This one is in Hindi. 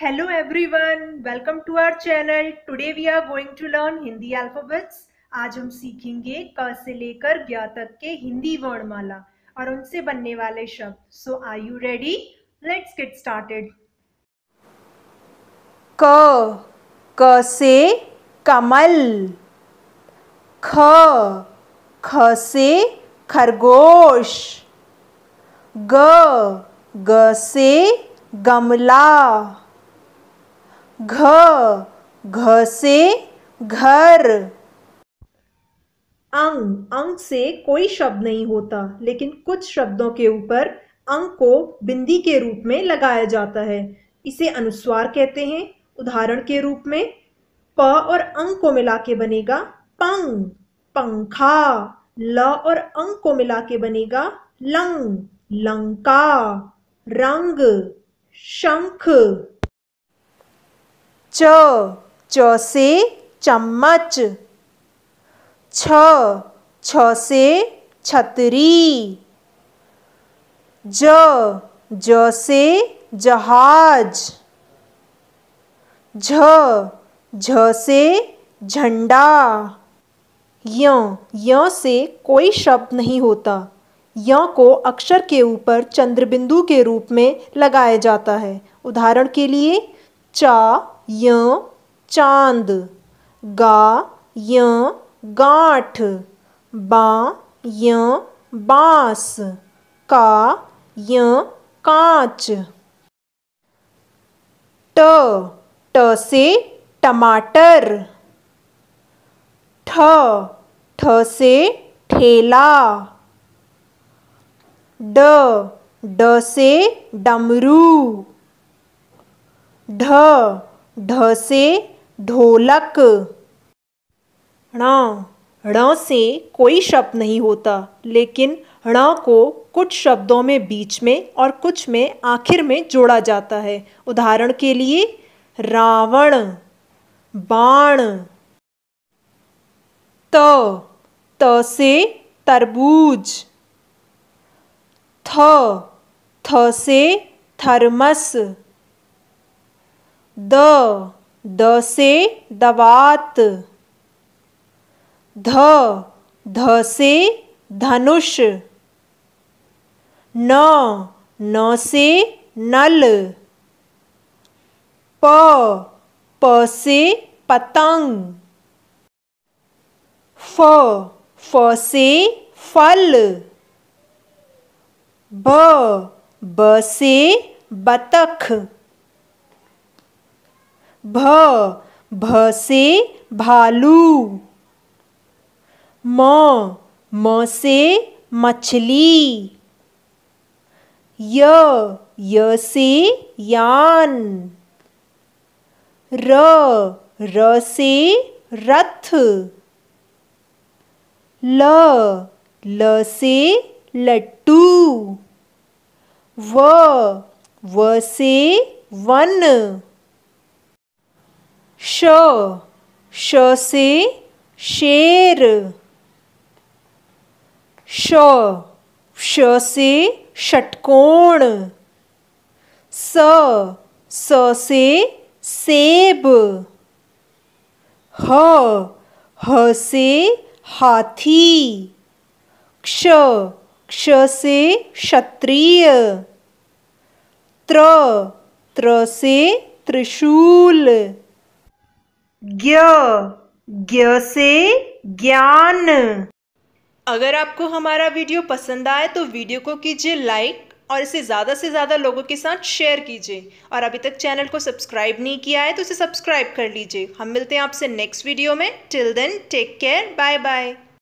Hello everyone, welcome to our channel Today we are going to learn Hindi alphabets. आज हम सीखेंगे क से लेकर ज्ञ तक के हिंदी वर्णमाला और उनसे बनने वाले शब्द so are you ready let's get started क क से कमल ख ख से खरगोश ग ग से गमला घ घ से घर अंग अंग से कोई शब्द नहीं होता लेकिन कुछ शब्दों के ऊपर अंग को बिंदी के रूप में लगाया जाता है इसे अनुस्वार कहते हैं उदाहरण के रूप में प और अंग को मिला के बनेगा पंग पंखा ल और अंग को मिला के बनेगा लंग लंका रंग शंख च से चम्मच छ छ से छतरी ज ज से जहाज झ झ से झंडा य य से कोई शब्द नहीं होता य को अक्षर के ऊपर चंद्रबिंदु के रूप में लगाया जाता है उदाहरण के लिए चा य चांद गा य गांठ बा य बांस का य कांच ट ट से टमाटर ठ ठ से ठेला ड ड से डमरू ढ ढ से ढोलक ण ण से कोई शब्द नहीं होता लेकिन ण को कुछ शब्दों में बीच में और कुछ में आखिर में जोड़ा जाता है उदाहरण के लिए रावण बाण त त से तरबूज थ थ से थर्मस द द से दवात ध ध से धनुष न न से नल प प से पतंग फ फ से फल ब ब से बतख भ भ से भालू म म से मछली य य से यान र र से रथ ल ल से लट्टू व व से वन श श से शेर श श से षटकोण स स से सेब ह ह से हाथी क्ष क्ष से क्षत्रिय त्र त्र से त्रिशूल ज्ञ ज्ञ से ज्ञान अगर आपको हमारा वीडियो पसंद आए तो वीडियो को कीजिए लाइक और इसे ज़्यादा से ज़्यादा लोगों के साथ शेयर कीजिए और अभी तक चैनल को सब्सक्राइब नहीं किया है तो इसे सब्सक्राइब कर लीजिए हम मिलते हैं आपसे नेक्स्ट वीडियो में till then take care bye bye